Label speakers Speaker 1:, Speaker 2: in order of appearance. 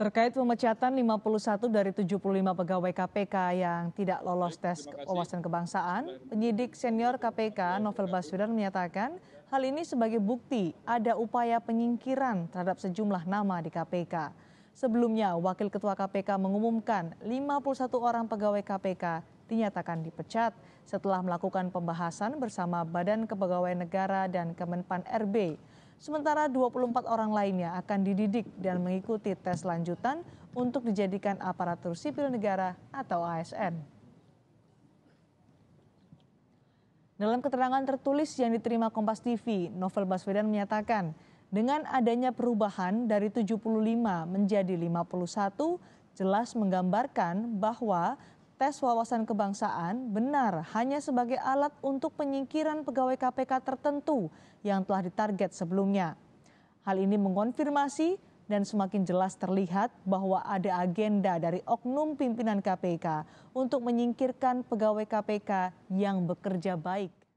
Speaker 1: Terkait pemecatan 51 dari 75 pegawai KPK yang tidak lolos tes wawasan kebangsaan, penyidik senior KPK Novel Baswedan menyatakan hal ini sebagai bukti ada upaya penyingkiran terhadap sejumlah nama di KPK. Sebelumnya, Wakil Ketua KPK mengumumkan 51 orang pegawai KPK dinyatakan dipecat setelah melakukan pembahasan bersama Badan Kepegawaian Negara dan Kemenpan RB. Sementara 24 orang lainnya akan dididik dan mengikuti tes lanjutan untuk dijadikan aparatur sipil negara atau ASN. Dalam keterangan tertulis yang diterima Kompas TV, Novel Baswedan menyatakan, dengan adanya perubahan dari 75 menjadi 51, jelas menggambarkan bahwa tes wawasan kebangsaan benar hanya sebagai alat untuk penyingkiran pegawai KPK tertentu yang telah ditarget sebelumnya. Hal ini mengonfirmasi dan semakin jelas terlihat bahwa ada agenda dari oknum pimpinan KPK untuk menyingkirkan pegawai KPK yang bekerja baik.